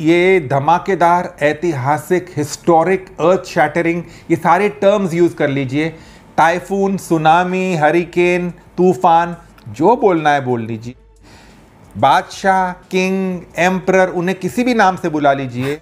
ये धमाकेदार ऐतिहासिक हिस्टोरिक अर्थ शैटरिंग ये सारे टर्म्स यूज़ कर लीजिए टाइफून सुनामी हरिकेन तूफान जो बोलना है बोल लीजिए बादशाह किंग एम्प्रर उन्हें किसी भी नाम से बुला लीजिए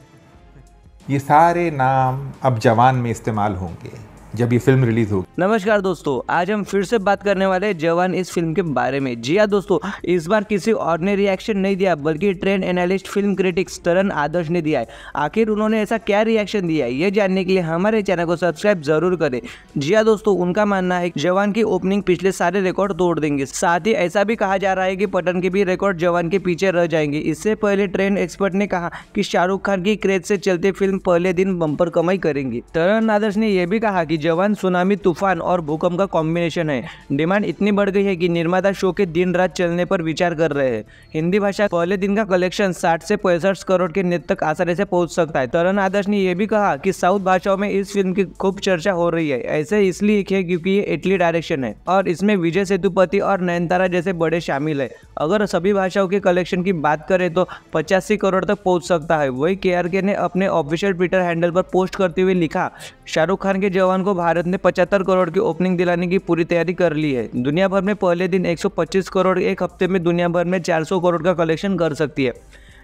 ये सारे नाम अब जवान में इस्तेमाल होंगे जब ये फिल्म रिलीज हो नमस्कार दोस्तों आज हम फिर से बात करने वाले जवान इस फिल्म के बारे में जी हाँ दोस्तों इस बार किसी और ने रिएक्शन नहीं दिया बल्कि trend analyst film critics Taran Adarsh ने दिया है आखिर उन्होंने ऐसा क्या रिएक्शन दिया है ये जानने के लिए हमारे चैनल को सब्सक्राइब जरूर करें जी हाँ दोस्तों उनका मानना है जवान की ओपनिंग पिछले सारे रिकॉर्ड तोड़ देंगे साथ ही ऐसा भी कहा जा रहा है की पटन के भी रिकॉर्ड जवान के पीछे रह जाएंगे इससे पहले ट्रेंड एक्सपर्ट ने कहा की शाहरुख खान की क्रेज से चलते फिल्म पहले दिन बम्पर कमाई करेंगी तरन आदर्श ने यह भी कहा कि जवान सुनामी तूफान और भूकंप का कॉम्बिनेशन है डिमांड इतनी बढ़ गई है कि निर्माता शो के दिन रात चलने पर विचार कर रहे हैं हिंदी भाषा पहले दिन का कलेक्शन साठ से पैंसठ करोड़ के नेट तक आसानी से पहुंच सकता है तरन आदर्श ने यह भी कहा कि साउथ भाषाओं में इस फिल्म की खूब चर्चा हो रही है ऐसे इसलिए है क्योंकि ये इटली डायरेक्शन है और इसमें विजय सेतुपति और नयनतारा जैसे बड़े शामिल है अगर सभी भाषाओं के कलेक्शन की बात करें तो पचासी करोड़ तक पहुँच सकता है वही के ने अपने ऑफिशियल ट्विटर हैंडल पर पोस्ट करते हुए लिखा शाहरुख खान के जवान को भारत ने पचहत्तर करोड़ की ओपनिंग दिलाने की पूरी तैयारी कर ली है दुनिया भर में पहले दिन 125 करोड़ एक हफ्ते में दुनिया भर में 400 करोड़ का कलेक्शन कर सकती है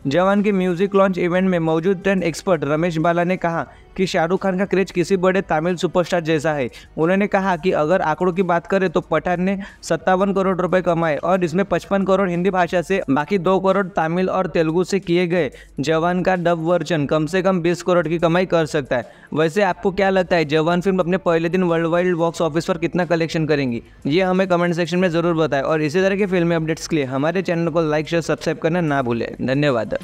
जवान के म्यूजिक लॉन्च इवेंट में मौजूद ट्रेंड एक्सपर्ट रमेश बाला ने कहा कि शाहरुख खान का क्रेज किसी बड़े तमिल सुपरस्टार जैसा है उन्होंने कहा कि अगर आंकड़ों की बात करें तो पठान ने सत्तावन करोड़ रुपए कमाए और इसमें पचपन करोड़ हिंदी भाषा से बाकी दो करोड़ तमिल और तेलुगु से किए गए जवान का डब वर्जन कम से कम बीस करोड़ की कमाई कर सकता है वैसे आपको क्या लगता है जवान फिल्म अपने पहले दिन वर्ल्ड वाइड बॉक्स ऑफिस पर कितना कलेक्शन करेंगी ये हमें कमेंट सेक्शन में ज़रूर बताए और इसी तरह के फिल्मी अपडेट्स के लिए हमारे चैनल को लाइक शेयर सब्सक्राइब करना ना भूलें धन्यवाद